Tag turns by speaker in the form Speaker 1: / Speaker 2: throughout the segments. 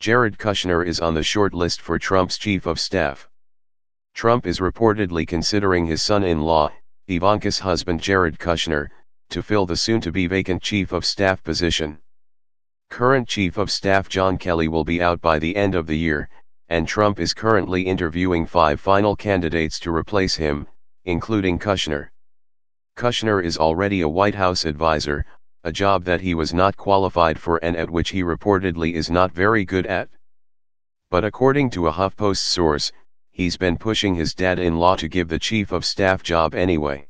Speaker 1: Jared Kushner is on the short list for Trump's chief of staff. Trump is reportedly considering his son-in-law, Ivanka's husband Jared Kushner, to fill the soon-to-be vacant chief of staff position. Current chief of staff John Kelly will be out by the end of the year, and Trump is currently interviewing five final candidates to replace him, including Kushner. Kushner is already a White House advisor, a job that he was not qualified for and at which he reportedly is not very good at. But according to a HuffPost source, he's been pushing his dad-in-law to give the chief of staff job anyway.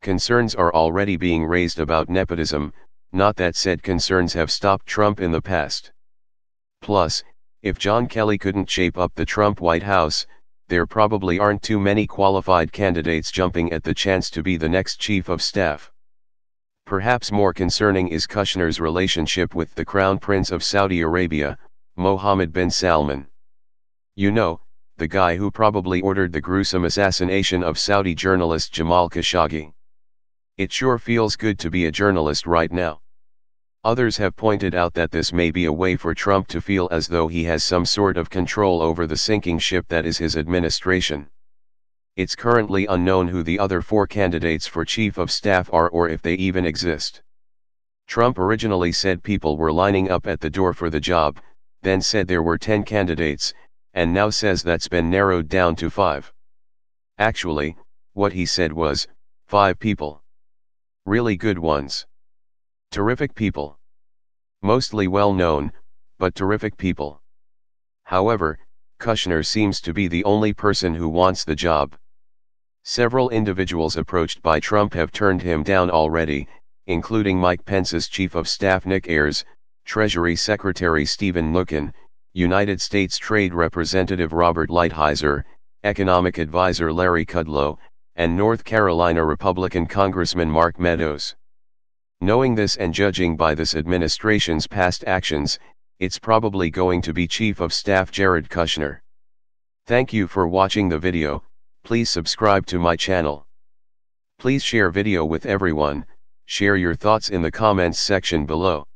Speaker 1: Concerns are already being raised about nepotism, not that said concerns have stopped Trump in the past. Plus, if John Kelly couldn't shape up the Trump White House, there probably aren't too many qualified candidates jumping at the chance to be the next chief of staff. Perhaps more concerning is Kushner's relationship with the Crown Prince of Saudi Arabia, Mohammed bin Salman. You know, the guy who probably ordered the gruesome assassination of Saudi journalist Jamal Khashoggi. It sure feels good to be a journalist right now. Others have pointed out that this may be a way for Trump to feel as though he has some sort of control over the sinking ship that is his administration it's currently unknown who the other four candidates for chief of staff are or if they even exist. Trump originally said people were lining up at the door for the job, then said there were 10 candidates, and now says that's been narrowed down to 5. Actually, what he said was, 5 people. Really good ones. Terrific people. Mostly well known, but terrific people. However, Kushner seems to be the only person who wants the job, Several individuals approached by Trump have turned him down already, including Mike Pence's Chief of Staff Nick Ayers, Treasury Secretary Stephen Mnuchin, United States Trade Representative Robert Lighthizer, Economic Advisor Larry Kudlow, and North Carolina Republican Congressman Mark Meadows. Knowing this and judging by this administration's past actions, it's probably going to be Chief of Staff Jared Kushner. Thank you for watching the video. Please subscribe to my channel. Please share video with everyone, share your thoughts in the comments section below.